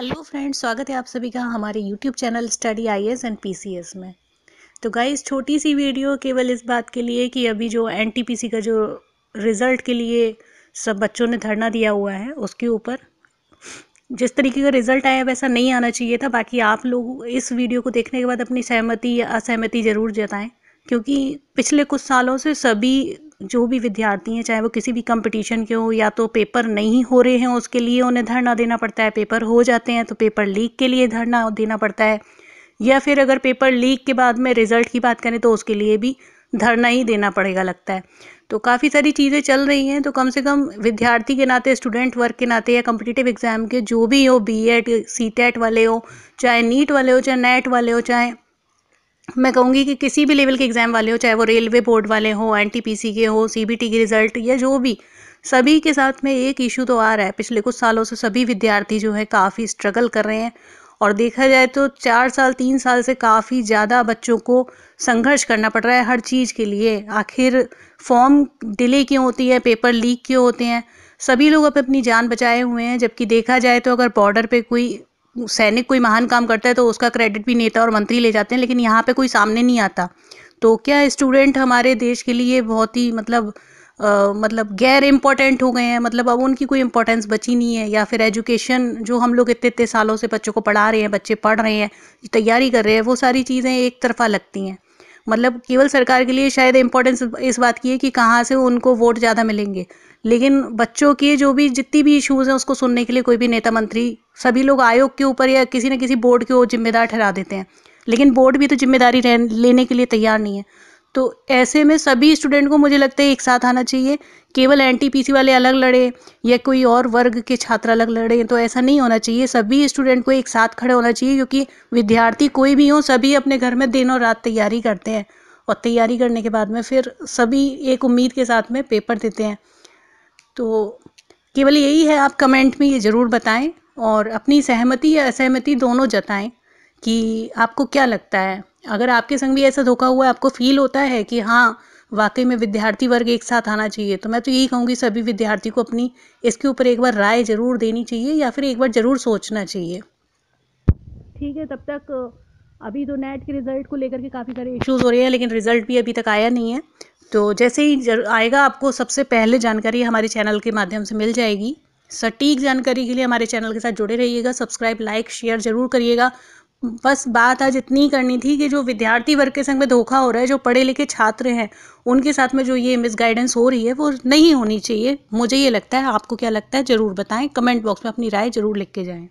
hello friends स्वागत है आप सभी का हमारे YouTube channel study I S and P में तो गाइस छोटी सी वीडियो केवल इस बात के लिए कि अभी जो एन का जो रिज़ल्ट के लिए सब बच्चों ने धरना दिया हुआ है उसके ऊपर जिस तरीके का रिज़ल्ट आया वैसा नहीं आना चाहिए था बाकी आप लोग इस वीडियो को देखने के बाद अपनी सहमति या असहमति ज़रूर जताएं क्योंकि पिछले कुछ सालों से सभी जो भी विद्यार्थी हैं चाहे वो किसी भी कंपटीशन के हो या तो पेपर नहीं हो रहे हैं उसके लिए उन्हें धरना देना पड़ता है पेपर हो जाते हैं तो पेपर लीक के लिए धरना देना पड़ता है या फिर अगर पेपर लीक के बाद में रिज़ल्ट की बात करें तो उसके लिए भी धरना ही देना पड़ेगा लगता है तो काफ़ी सारी चीज़ें चल रही हैं तो कम से कम विद्यार्थी के नाते स्टूडेंट वर्क के नाते या कम्पिटिटिव एग्ज़ाम के जो भी हो बी एड सी टेट वाले हो चाहे नीट वाले हो चाहे नेट e e वाले हो चाहे मैं कहूँगी कि किसी भी लेवल के एग्ज़ाम वाले हो चाहे वो रेलवे बोर्ड वाले हो एनटीपीसी के हो सीबीटी के रिज़ल्ट या जो भी सभी के साथ में एक इशू तो आ रहा है पिछले कुछ सालों से सभी विद्यार्थी जो है काफ़ी स्ट्रगल कर रहे हैं और देखा जाए तो चार साल तीन साल से काफ़ी ज़्यादा बच्चों को संघर्ष करना पड़ रहा है हर चीज़ के लिए आखिर फॉर्म डिले क्यों होती है पेपर लीक क्यों होते हैं सभी लोग अब अपनी जान बचाए हुए हैं जबकि देखा जाए तो अगर बॉर्डर पे कोई सैनिक कोई महान काम करता है तो उसका क्रेडिट भी नेता और मंत्री ले जाते हैं लेकिन यहाँ पे कोई सामने नहीं आता तो क्या स्टूडेंट हमारे देश के लिए बहुत ही मतलब आ, मतलब गैर इम्पोर्टेंट हो गए हैं मतलब अब उनकी कोई इम्पोर्टेंस बची नहीं है या फिर एजुकेशन जो हम लोग इतने इतने सालों से बच्चों को पढ़ा रहे हैं बच्चे पढ़ रहे हैं तैयारी कर रहे हैं वो सारी चीज़ें एक तरफा लगती हैं मतलब केवल सरकार के लिए शायद इम्पोर्टेंस इस बात की है कि कहाँ से उनको वोट ज़्यादा मिलेंगे लेकिन बच्चों के जो भी जितनी भी इश्यूज़ हैं उसको सुनने के लिए कोई भी नेता मंत्री सभी लोग आयोग के ऊपर या किसी न किसी बोर्ड के जिम्मेदार ठहरा देते हैं लेकिन बोर्ड भी तो जिम्मेदारी लेने के लिए तैयार नहीं है तो ऐसे में सभी स्टूडेंट को मुझे लगता है एक साथ आना चाहिए केवल एन वाले अलग लड़े या कोई और वर्ग के छात्र अलग लड़े तो ऐसा नहीं होना चाहिए सभी स्टूडेंट को एक साथ खड़े होना चाहिए क्योंकि विद्यार्थी कोई भी हो सभी अपने घर में दिन और रात तैयारी करते हैं और तैयारी करने के बाद में फिर सभी एक उम्मीद के साथ में पेपर देते हैं तो केवल यही है आप कमेंट में ये ज़रूर बताएं और अपनी सहमति या असहमति दोनों जताएं कि आपको क्या लगता है अगर आपके संग भी ऐसा धोखा हुआ है आपको फील होता है कि हाँ वाकई में विद्यार्थी वर्ग एक साथ आना चाहिए तो मैं तो यही कहूँगी सभी विद्यार्थी को अपनी इसके ऊपर एक बार राय ज़रूर देनी चाहिए या फिर एक बार ज़रूर सोचना चाहिए ठीक है तब तक अभी तो नेट के रिज़ल्ट को लेकर के काफ़ी सारे इश्यूज़ हो रहे हैं लेकिन रिज़ल्ट भी अभी तक आया नहीं है तो जैसे ही आएगा आपको सबसे पहले जानकारी हमारे चैनल के माध्यम से मिल जाएगी सटीक जानकारी के लिए हमारे चैनल के साथ जुड़े रहिएगा सब्सक्राइब लाइक शेयर ज़रूर करिएगा बस बात आज इतनी करनी थी कि जो विद्यार्थी वर्ग के संग में धोखा हो रहा है जो पढ़े लिखे छात्र हैं उनके साथ में जो ये मिसगाइडेंस हो रही है वो नहीं होनी चाहिए मुझे ये लगता है आपको क्या लगता है ज़रूर बताएं कमेंट बॉक्स में अपनी राय ज़रूर लिख के जाएं